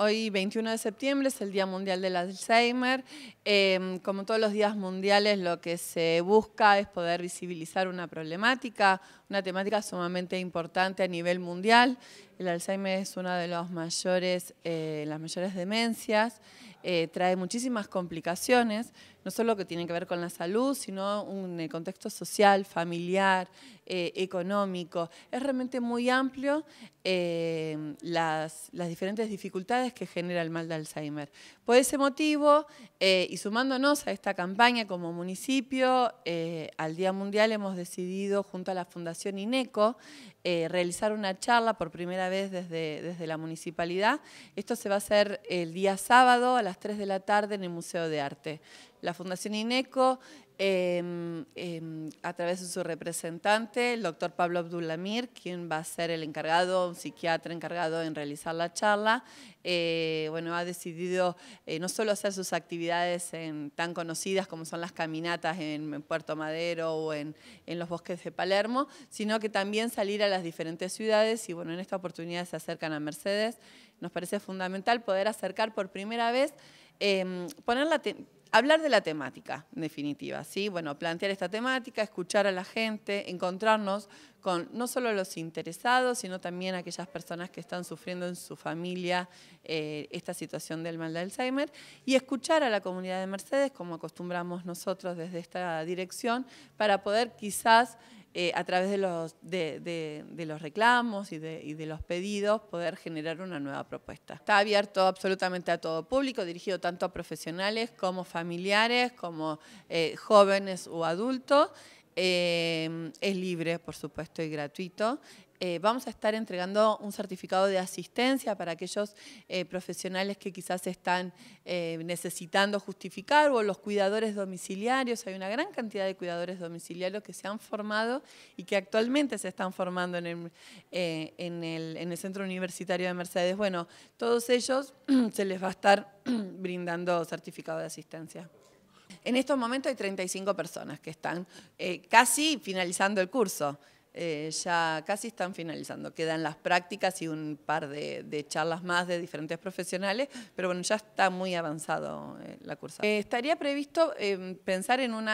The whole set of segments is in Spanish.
hoy 21 de septiembre es el Día Mundial del Alzheimer. Em, como todos los días mundiales, lo que se busca es poder visibilizar una problemática, una temática sumamente importante a nivel mundial. El Alzheimer es una de mayores, eh, las mayores demencias, eh, trae muchísimas complicaciones, no solo que tienen que ver con la salud, sino un el contexto social, familiar, eh, económico. Es realmente muy amplio las, diferentes dificultades que genera el mal de Alzheimer. Por ese motivo, y sumándonos a esta campaña como municipio, al Día Mundial hemos decidido, junto a la Fundación INECO, realizar una charla por primera vez vez desde, desde la municipalidad. Esto se va a hacer el día sábado a las 3 de la tarde en el Museo de Arte. La Fundación INECO Em, em, a través de su representante, el doctor Pablo Abdul Amir, quien va a ser el encargado, un psiquiatra encargado en realizar la charla. Eh, bueno, ha decidido eh, no solo hacer sus actividades tan conocidas como son las caminatas en, Puerto Madero o en, en, los bosques de Palermo, sino que también salir a las diferentes ciudades y bueno, en esta oportunidad se acercan a Mercedes. Nos parece fundamental poder acercar por primera vez, em, poner la hablar de la temática, en definitiva, ¿sí? Bueno, plantear esta temática, escuchar a la gente, encontrarnos con no solo los interesados, sino también aquellas personas que están sufriendo en su familia eh, esta situación del mal de Alzheimer y escuchar a la comunidad de Mercedes, como acostumbramos nosotros desde esta dirección, para poder quizás eh, a través de los, de, los reclamos y de, los pedidos, poder generar una nueva propuesta. Está abierto absolutamente a todo público, dirigido tanto a profesionales como familiares, como eh, jóvenes o adultos. Em, es libre, por supuesto, y gratuito. Eh, vamos a estar entregando un certificado de asistencia para aquellos eh, profesionales que quizás están eh, necesitando justificar o los cuidadores domiciliarios. Hay una gran cantidad de cuidadores domiciliarios que se han formado y que actualmente se están formando en en el Centro Universitario de Mercedes. Bueno, todos ellos se les va a estar brindando certificado de asistencia. En estos momentos hay 35 personas que están eh, casi finalizando el curso. Eh, ya casi están finalizando. Quedan las prácticas y un par de, charlas más de diferentes profesionales, pero bueno, ya está muy avanzado eh, la cursa. estaría previsto em, pensar en un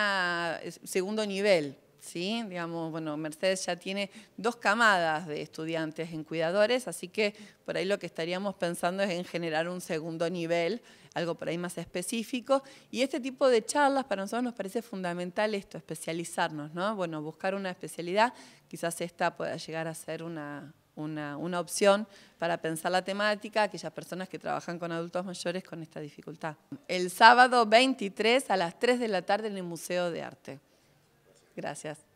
segundo nivel, ¿sí? Digamos, bueno, Mercedes ya tiene dos camadas de estudiantes en cuidadores, así que por ahí lo que estaríamos pensando es en generar un segundo nivel, algo por ahí más específico. Y este tipo de charlas para nosotros nos parece fundamental esto, especializarnos, ¿no? Bueno, buscar una especialidad, quizás esta pueda llegar a ser una, una, opción para pensar la temática aquellas personas que trabajan con adultos mayores con esta dificultad. El sábado 23 a las 3 de la tarde en el Museo de Arte. Gracias.